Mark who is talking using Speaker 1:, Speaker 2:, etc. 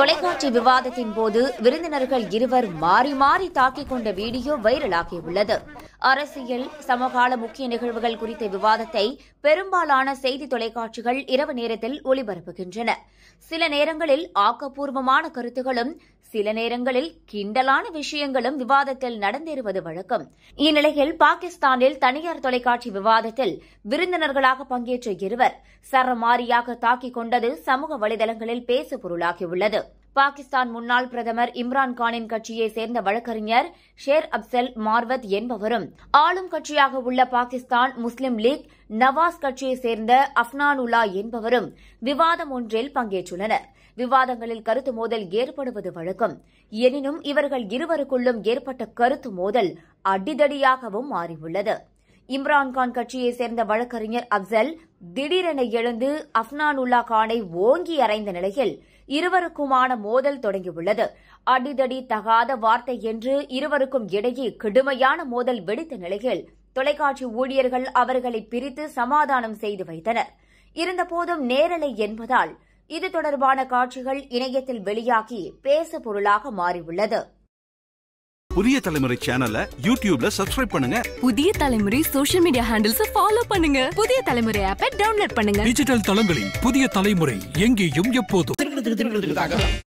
Speaker 1: தொலைக்காட்சி விவாதத்தின் போது விருந்தினர்கள் இருவர் மாறி மாறி தாக்கிக் கொண்ட வீடியோ வைரலாகியுள்ளது அரசியல் சமகால முக்கிய நிகழ்வுகள் குறித்த விவாதத்தை பெரும்பாலான செய்தி தொலைக்காட்சிகள் இரவு நேரத்தில் ஒளிபரப்புகின்றன சில நேரங்களில் ஆக்கப்பூர்வமான கருத்துகளும் சில நேரங்களில் கிண்டலான விஷயங்களும் விவாதத்தில் நடந்தேறுவது வழக்கம் இந்நிலையில் பாகிஸ்தானில் தனியார் தொலைக்காட்சி விவாதத்தில் விருந்தினர்களாக பங்கேற்ற இருவர் சரமாரியாக தாக்கிக் கொண்டது சமூக வலைதளங்களில் பேசு பொருளாகியுள்ளது பாகிஸ்தான் முன்னாள் பிரதமர் இம்ரான்கானின் கட்சியை சேர்ந்த வழக்கறிஞர் ஷேர் அப்சல் மார்வத் என்பவரும் ஆளும் கட்சியாக உள்ள பாகிஸ்தான் முஸ்லிம் லீக் நவாஸ் கட்சியை சேர்ந்த அப்னானுல்லா என்பவரும் விவாதம் ஒன்றில் பங்கேற்றுள்ளனர் விவாதங்களில் கருத்து மோதல் ஏற்படுவது வழக்கம் எனினும் இவர்கள் இருவருக்குள்ளும் ஏற்பட்ட கருத்து மோதல் அடிதடியாகவும் மாறியுள்ளது இம்ரான்கான் கட்சியைச் சேர்ந்த வழக்கறிஞர் அப்சல் திடீரென எழுந்து அப்னானுல்லா கானை ஓங்கி அறைந்த நிலையில் இருவருக்குமான மோதல் தொடங்கியுள்ளது அடிதடி தகாத வார்த்தை என்று இருவருக்கும் இடையே கடுமையான மோதல் வெடித்த நிலையில் தொலைக்காட்சி ஊழியர்கள் அவர்களை பிரித்து சமாதானம் செய்து வைத்தனர் இருந்தபோதும் நேரலை என்பதால் இது தொடர்பான காட்சிகள் இணையத்தில் வெளியாகி பேச பொருளாக மாறியுள்ளது
Speaker 2: புதிய தலைமுறை சேனல யூடியூப்ல சப்ஸ்கிரைப் பண்ணுங்க
Speaker 1: புதிய தலைமுறை சோஷியல் மீடியா ஹேண்டில்ஸ் ஃபாலோ பண்ணுங்க புதிய தலைமுறை ஆப்பை
Speaker 2: டவுன்லோட் பண்ணுங்க டிஜிட்டல் தளங்களில் புதிய தலைமுறை எங்கேயும் எப்போதும் 这个这个这个大哥。